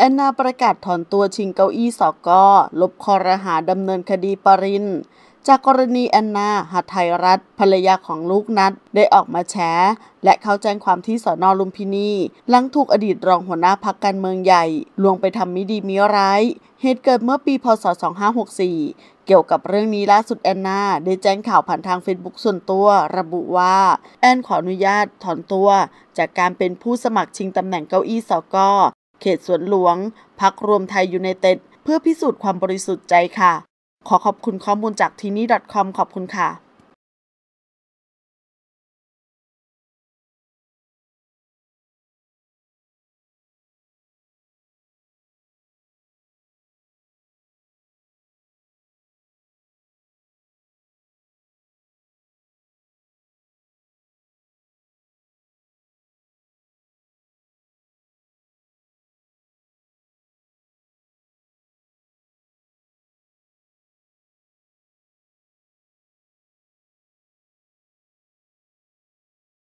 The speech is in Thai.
แอนนาประกาศถอนตัวชิงเก้าอี้สอกอลบคอรหาดำเนินคดีปรินจากกรณีแอนนาหตไทยรัฐภรรยาของลูกนัดได้ออกมาแฉและเขาแจ้งความที่สอนอลุมพินีหลังถูกอดีตรองหัวหน้าพักการเมืองใหญ่ ลวงไปทำมิดีมิร้ายเหตุเกิดเมื่อปีพศ2564เกี่ยวกับเรื่องนี้ล่าสุดแอนนาได้แจ้งข่าวผ่านทางเฟซบุ๊กส่วนตัว ระบุว่าแอนขออนุญาตถอนตัว จากการเป็นผู้สมัครชิงตำแหน่งเก้าอี้สอกเขตสวนหลวง พักรวมไทยยูไนเต็ดเพื่อพิสูจน์ความบริสุทธิ์ใจค่ะ ขอขอบคุณข้อมูลจากทีนี้ .com ขอบคุณค่ะ